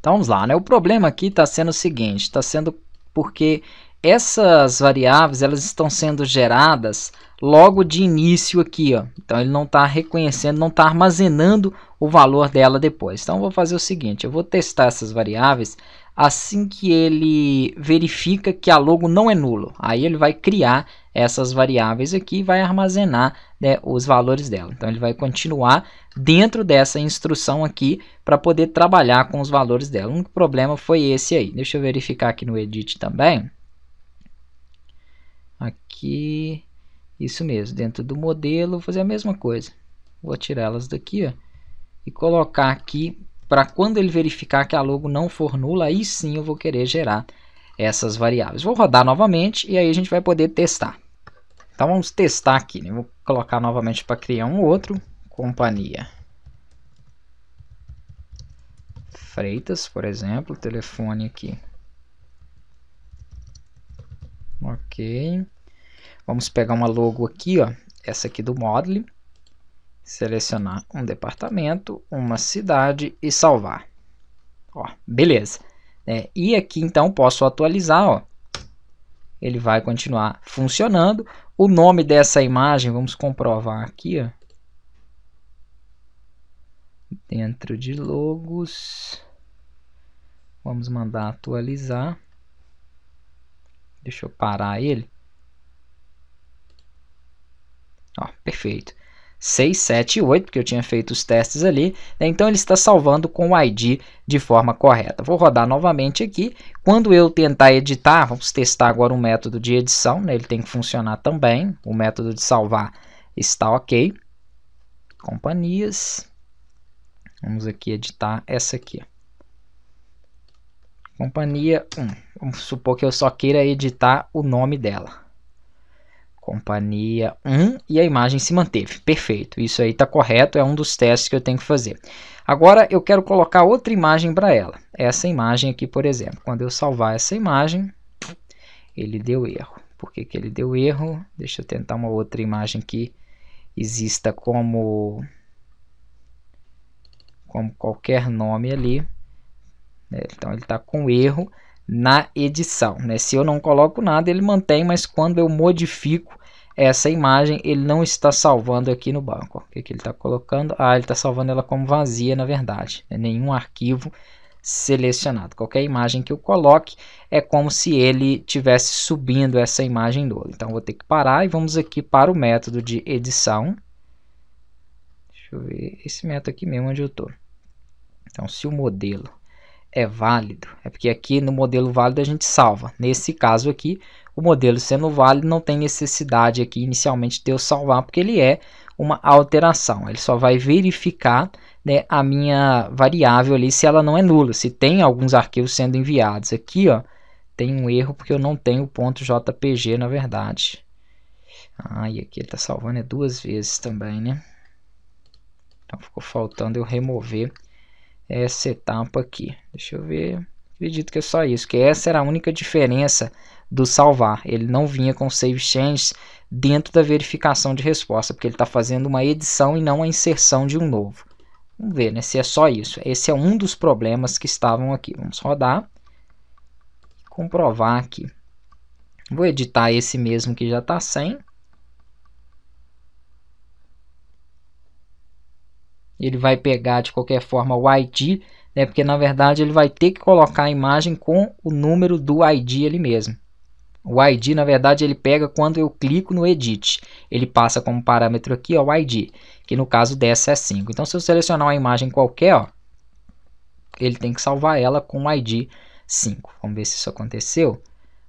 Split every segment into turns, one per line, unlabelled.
Então vamos lá, né? O problema aqui está sendo o seguinte, está sendo porque essas variáveis elas estão sendo geradas logo de início aqui, ó. Então ele não está reconhecendo, não está armazenando o valor dela depois. Então vou fazer o seguinte, eu vou testar essas variáveis assim que ele verifica que a logo não é nulo. Aí ele vai criar essas variáveis aqui e vai armazenar né, os valores dela. Então, ele vai continuar dentro dessa instrução aqui para poder trabalhar com os valores dela. único problema foi esse aí. Deixa eu verificar aqui no edit também. Aqui, isso mesmo, dentro do modelo, vou fazer a mesma coisa. Vou tirar elas daqui ó, e colocar aqui para quando ele verificar que a logo não for nula, aí sim eu vou querer gerar essas variáveis. Vou rodar novamente e aí a gente vai poder testar. Então vamos testar aqui, né? vou colocar novamente para criar um outro, companhia. Freitas, por exemplo, telefone aqui. Ok. Vamos pegar uma logo aqui, ó, essa aqui do Model. Selecionar um departamento, uma cidade e salvar. Ó, beleza. Né? E aqui então posso atualizar, ó. ele vai continuar funcionando. O nome dessa imagem, vamos comprovar aqui, ó. dentro de logos, vamos mandar atualizar. Deixa eu parar ele. Ó, perfeito. 6, 7 e 8, porque eu tinha feito os testes ali. Né? Então, ele está salvando com o ID de forma correta. Vou rodar novamente aqui. Quando eu tentar editar, vamos testar agora o um método de edição. Né? Ele tem que funcionar também. O método de salvar está ok. Companhias. Vamos aqui editar essa aqui. Companhia 1. Vamos supor que eu só queira editar o nome dela companhia 1 hum? e a imagem se manteve. Perfeito, isso aí está correto, é um dos testes que eu tenho que fazer. Agora eu quero colocar outra imagem para ela. Essa imagem aqui, por exemplo. Quando eu salvar essa imagem, ele deu erro. Por que, que ele deu erro? Deixa eu tentar uma outra imagem que exista como, como qualquer nome ali. É, então ele está com erro na edição. Né? Se eu não coloco nada, ele mantém, mas quando eu modifico, essa imagem ele não está salvando aqui no banco. O que, que ele está colocando? Ah, ele está salvando ela como vazia, na verdade. É nenhum arquivo selecionado. Qualquer imagem que eu coloque é como se ele tivesse subindo essa imagem do outro. Então vou ter que parar e vamos aqui para o método de edição. Deixa eu ver esse método aqui mesmo onde eu estou. Então se o modelo é válido. É porque aqui no modelo válido a gente salva. Nesse caso aqui, o modelo sendo válido não tem necessidade aqui inicialmente de eu salvar, porque ele é uma alteração. Ele só vai verificar né, a minha variável ali se ela não é nula. Se tem alguns arquivos sendo enviados. Aqui ó, tem um erro porque eu não tenho .jpg na verdade. Ah, e aqui ele está salvando é duas vezes também, né? Então ficou faltando eu remover essa etapa aqui. Deixa eu ver. Acredito que é só isso, que essa era a única diferença do salvar. Ele não vinha com save changes dentro da verificação de resposta, porque ele está fazendo uma edição e não a inserção de um novo. Vamos ver né, se é só isso. Esse é um dos problemas que estavam aqui. Vamos rodar e comprovar aqui. Vou editar esse mesmo que já está sem. ele vai pegar de qualquer forma o ID, né? porque na verdade ele vai ter que colocar a imagem com o número do ID ele mesmo. O ID, na verdade, ele pega quando eu clico no Edit. Ele passa como parâmetro aqui ó, o ID, que no caso dessa é 5. Então, se eu selecionar uma imagem qualquer, ó, ele tem que salvar ela com o ID 5. Vamos ver se isso aconteceu.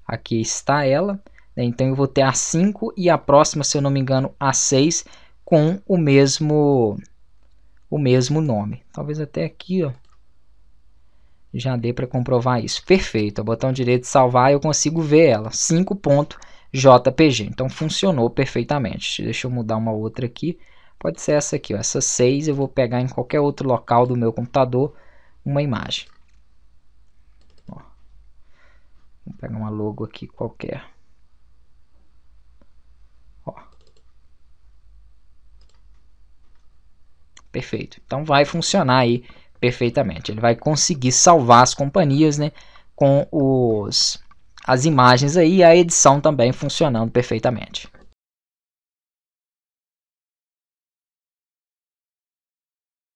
Aqui está ela. Né? Então, eu vou ter a 5 e a próxima, se eu não me engano, a 6 com o mesmo o mesmo nome. Talvez até aqui, ó, já dê para comprovar isso. Perfeito, o botão direito salvar eu consigo ver ela, 5.jpg. Então funcionou perfeitamente. Deixa eu mudar uma outra aqui. Pode ser essa aqui, ó. essa 6 eu vou pegar em qualquer outro local do meu computador uma imagem. Ó. Vou pegar uma logo aqui qualquer. perfeito. Então vai funcionar aí perfeitamente. Ele vai conseguir salvar as companhias, né, com os as imagens aí, a edição também funcionando perfeitamente.